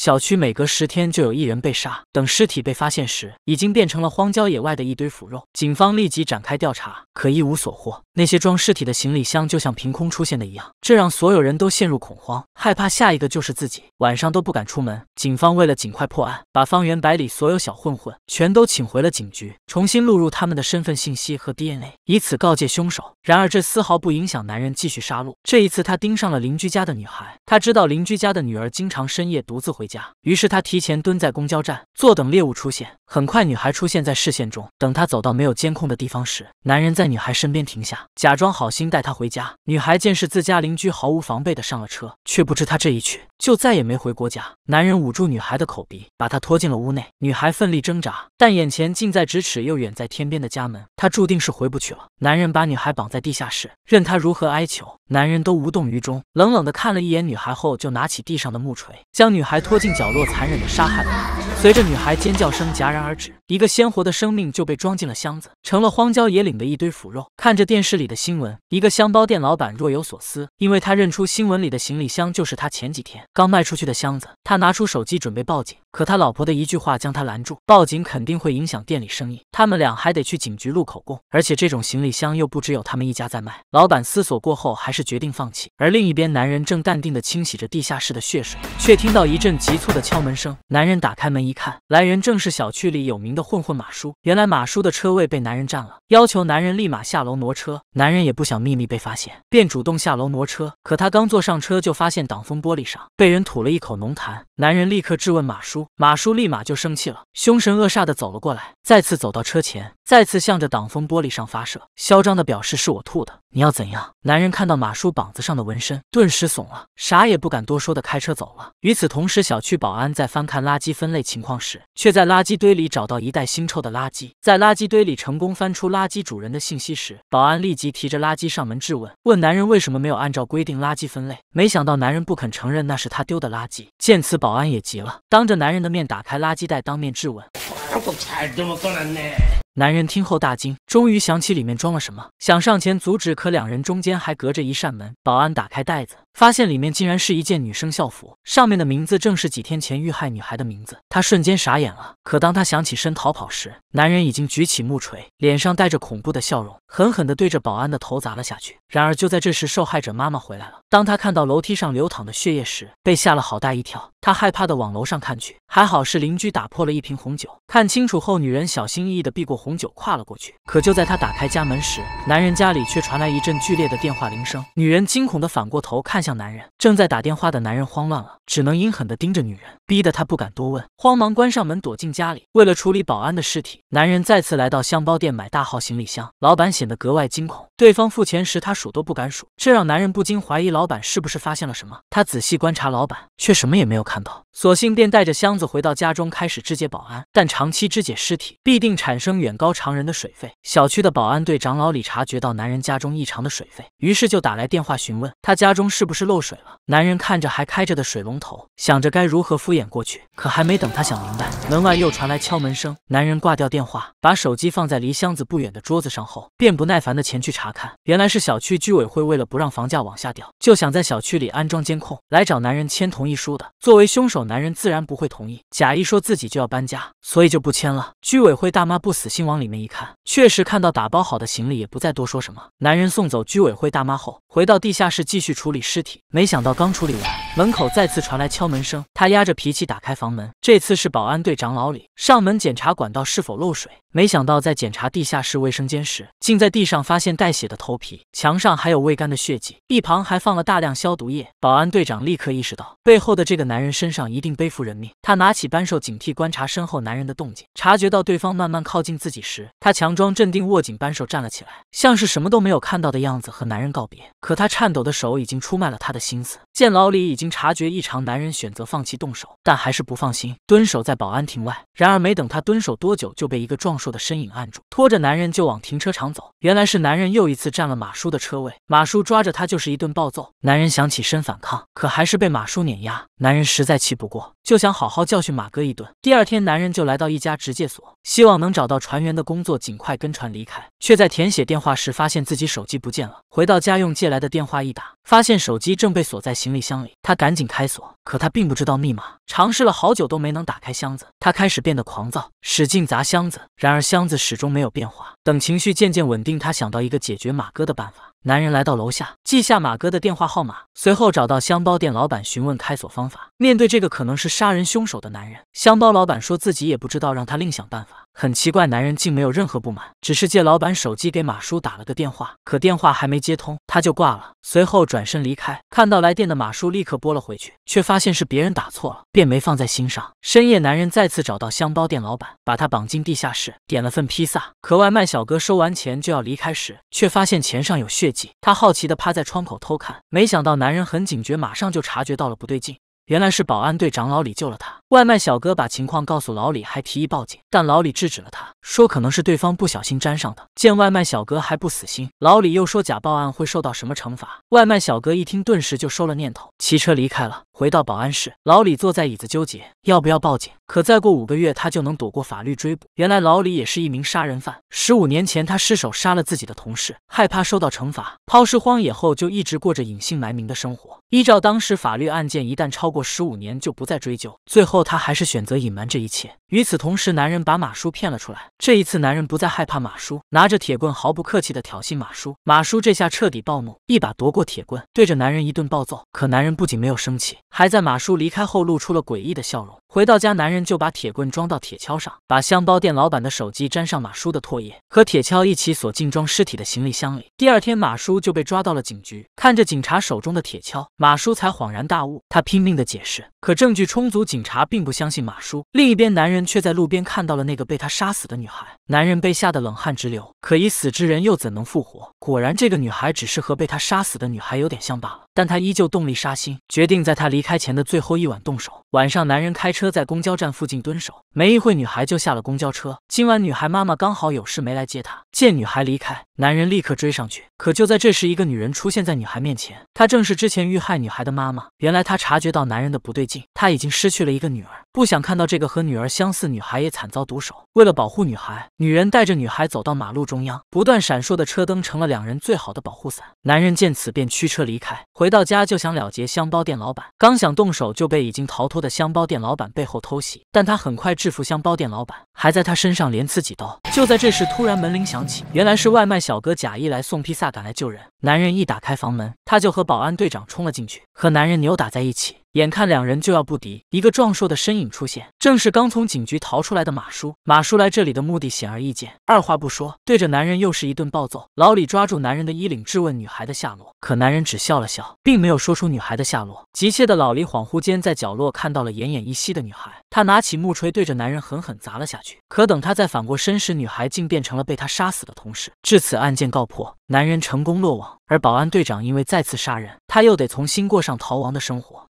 小区每隔十天就有一人被杀，等尸体被发现时，已经变成了荒郊野外的一堆腐肉。警方立即展开调查，可一无所获。那些装尸体的行李箱就像凭空出现的一样，这让所有人都陷入恐慌，害怕下一个就是自己，晚上都不敢出门。警方为了尽快破案，把方圆百里所有小混混全都请回了警局，重新录入他们的身份信息和 DNA，以此告诫凶手。然而这丝毫不影响男人继续杀戮。这一次他盯上了邻居家的女孩，他知道邻居家的女儿经常深夜独自回。于是他提前蹲在公交站，坐等猎物出现。很快，女孩出现在视线中。等她走到没有监控的地方时，男人在女孩身边停下，假装好心带她回家。女孩见是自家邻居，毫无防备的上了车，却不知他这一去就再也没回过家。男人捂住女孩的口鼻，把她拖进了屋内。女孩奋力挣扎，但眼前近在咫尺又远在天边的家门，她注定是回不去了。男人把女孩绑在地下室，任她如何哀求，男人都无动于衷，冷冷地看了一眼女孩后，就拿起地上的木锤，将女孩拖进角落，残忍地杀害了。随着女孩尖叫声戛然而止。一个鲜活的生命就被装进了箱子，成了荒郊野岭的一堆腐肉。看着电视里的新闻，一个箱包店老板若有所思，因为他认出新闻里的行李箱就是他前几天刚卖出去的箱子。他拿出手机准备报警，可他老婆的一句话将他拦住：“报警肯定会影响店里生意，他们俩还得去警局录口供。”而且这种行李箱又不只有他们一家在卖。老板思索过后，还是决定放弃。而另一边，男人正淡定地清洗着地下室的血水，却听到一阵急促的敲门声。男人打开门一看，来人正是小区里有名的。混混马叔，原来马叔的车位被男人占了，要求男人立马下楼挪车。男人也不想秘密被发现，便主动下楼挪车。可他刚坐上车，就发现挡风玻璃上被人吐了一口浓痰。男人立刻质问马叔，马叔立马就生气了，凶神恶煞的走了过来，再次走到车前，再次向着挡风玻璃上发射，嚣张的表示是我吐的，你要怎样？男人看到马叔膀子上的纹身，顿时怂了，啥也不敢多说的开车走了。与此同时，小区保安在翻看垃圾分类情况时，却在垃圾堆里找到一。袋腥臭的垃圾，在垃圾堆里成功翻出垃圾主人的信息时，保安立即提着垃圾上门质问，问男人为什么没有按照规定垃圾分类。没想到男人不肯承认那是他丢的垃圾，见此保安也急了，当着男人的面打开垃圾袋，当面质问。男人听后大惊，终于想起里面装了什么，想上前阻止，可两人中间还隔着一扇门。保安打开袋子，发现里面竟然是一件女生校服，上面的名字正是几天前遇害女孩的名字。他瞬间傻眼了。可当他想起身逃跑时，男人已经举起木锤，脸上带着恐怖的笑容，狠狠地对着保安的头砸了下去。然而就在这时，受害者妈妈回来了。当他看到楼梯上流淌的血液时，被吓了好大一跳。他害怕的往楼上看去，还好是邻居打破了一瓶红酒。看清楚后，女人小心翼翼地避过红酒，跨了过去。可就在她打开家门时，男人家里却传来一阵剧烈的电话铃声。女人惊恐地反过头看向男人，正在打电话的男人慌乱了，只能阴狠地盯着女人，逼得她不敢多问，慌忙关上门躲进家里。为了处理保安的尸体，男人再次来到箱包店买大号行李箱，老板显得格外惊恐。对方付钱时，他数都不敢数，这让男人不禁怀疑老板是不是发现了什么。他仔细观察老板，却什么也没有看。看到，索性便带着箱子回到家中，开始肢解保安。但长期肢解尸体，必定产生远高常人的水费。小区的保安队长老李察觉到男人家中异常的水费，于是就打来电话询问他家中是不是漏水了。男人看着还开着的水龙头，想着该如何敷衍过去。可还没等他想明白，门外又传来敲门声。男人挂掉电话，把手机放在离箱子不远的桌子上后，便不耐烦地前去查看。原来是小区居委会为了不让房价往下掉，就想在小区里安装监控，来找男人签同意书的。作为为凶手，男人自然不会同意，假意说自己就要搬家，所以就不签了。居委会大妈不死心，往里面一看，确实看到打包好的行李，也不再多说什么。男人送走居委会大妈后，回到地下室继续处理尸体，没想到刚处理完，门口再次传来敲门声。他压着脾气打开房门，这次是保安队长老李上门检查管道是否漏水。没想到在检查地下室卫生间时，竟在地上发现带血的头皮，墙上还有未干的血迹，一旁还放了大量消毒液。保安队长立刻意识到背后的这个男人。身上一定背负人命。他拿起扳手，警惕观察身后男人的动静。察觉到对方慢慢靠近自己时，他强装镇定，握紧扳手站了起来，像是什么都没有看到的样子，和男人告别。可他颤抖的手已经出卖了他的心思。见老李已经察觉异常，男人选择放弃动手，但还是不放心，蹲守在保安亭外。然而没等他蹲守多久，就被一个壮硕的身影按住，拖着男人就往停车场走。原来是男人又一次占了马叔的车位，马叔抓着他就是一顿暴揍。男人想起身反抗，可还是被马叔碾压。男人是。实在气不过，就想好好教训马哥一顿。第二天，男人就来到一家职介所，希望能找到船员的工作，尽快跟船离开。却在填写电话时，发现自己手机不见了。回到家，用借来的电话一打，发现手机正被锁在行李箱里。他赶紧开锁。可他并不知道密码，尝试了好久都没能打开箱子，他开始变得狂躁，使劲砸箱子，然而箱子始终没有变化。等情绪渐渐稳定，他想到一个解决马哥的办法。男人来到楼下，记下马哥的电话号码，随后找到箱包店老板询问开锁方法。面对这个可能是杀人凶手的男人，箱包老板说自己也不知道，让他另想办法。很奇怪，男人竟没有任何不满，只是借老板手机给马叔打了个电话。可电话还没接通，他就挂了。随后转身离开，看到来电的马叔立刻拨了回去，却发现是别人打错了，便没放在心上。深夜，男人再次找到香包店老板，把他绑进地下室，点了份披萨。可外卖小哥收完钱就要离开时，却发现钱上有血迹。他好奇地趴在窗口偷看，没想到男人很警觉，马上就察觉到了不对劲。原来是保安队长老李救了他。外卖小哥把情况告诉老李，还提议报警，但老李制止了他，说可能是对方不小心沾上的。见外卖小哥还不死心，老李又说假报案会受到什么惩罚。外卖小哥一听，顿时就收了念头，骑车离开了。回到保安室，老李坐在椅子纠结要不要报警。可再过五个月，他就能躲过法律追捕。原来老李也是一名杀人犯。十五年前，他失手杀了自己的同事，害怕受到惩罚，抛尸荒野后就一直过着隐姓埋名的生活。依照当时法律，案件一旦超过十五年就不再追究。最后，他还是选择隐瞒这一切。与此同时，男人把马叔骗了出来。这一次，男人不再害怕马叔，拿着铁棍毫不客气地挑衅马叔。马叔这下彻底暴怒，一把夺过铁棍，对着男人一顿暴揍。可男人不仅没有生气，还在马叔离开后露出了诡异的笑容。回到家，男人就把铁棍装到铁锹上，把箱包店老板的手机粘上马叔的唾液，和铁锹一起锁进装尸体的行李箱里。第二天，马叔就被抓到了警局。看着警察手中的铁锹，马叔才恍然大悟，他拼命地解释，可证据充足，警察并不相信马叔。另一边，男人。却在路边看到了那个被他杀死的女孩，男人被吓得冷汗直流。可已死之人又怎能复活？果然，这个女孩只是和被他杀死的女孩有点像罢了。但他依旧动力杀心，决定在他离开前的最后一晚动手。晚上，男人开车在公交站附近蹲守，没一会，女孩就下了公交车。今晚女孩妈妈刚好有事没来接她，见女孩离开，男人立刻追上去。可就在这时，一个女人出现在女孩面前，她正是之前遇害女孩的妈妈。原来她察觉到男人的不对劲，她已经失去了一个女儿，不想看到这个和女儿相似女孩也惨遭毒手。为了保护女孩，女人带着女孩走到马路中央，不断闪烁的车灯成了两人最好的保护伞。男人见此便驱车离开。回。回到家就想了结香包店老板，刚想动手就被已经逃脱的香包店老板背后偷袭，但他很快制服香包店老板，还在他身上连刺几刀。就在这时，突然门铃响起，原来是外卖小哥假意来送披萨赶来救人。男人一打开房门，他就和保安队长冲了进去，和男人扭打在一起。眼看两人就要不敌，一个壮硕的身影出现，正是刚从警局逃出来的马叔。马叔来这里的目的显而易见，二话不说，对着男人又是一顿暴揍。老李抓住男人的衣领，质问女孩的下落，可男人只笑了笑，并没有说出女孩的下落。急切的老李恍惚间在角落看到了奄奄一息的女孩，他拿起木锤对着男人狠狠砸了下去。可等他再反过身时，女孩竟变成了被他杀死的同事。至此案件告破，男人成功落网，而保安队长因为再次杀人，他又得重新过上逃亡的生活。